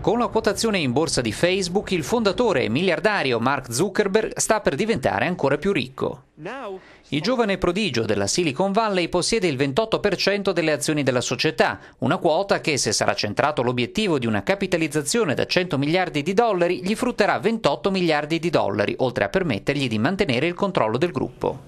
Con la quotazione in borsa di Facebook, il fondatore e miliardario Mark Zuckerberg sta per diventare ancora più ricco. Il giovane prodigio della Silicon Valley possiede il 28% delle azioni della società, una quota che, se sarà centrato l'obiettivo di una capitalizzazione da 100 miliardi di dollari, gli frutterà 28 miliardi di dollari, oltre a permettergli di mantenere il controllo del gruppo.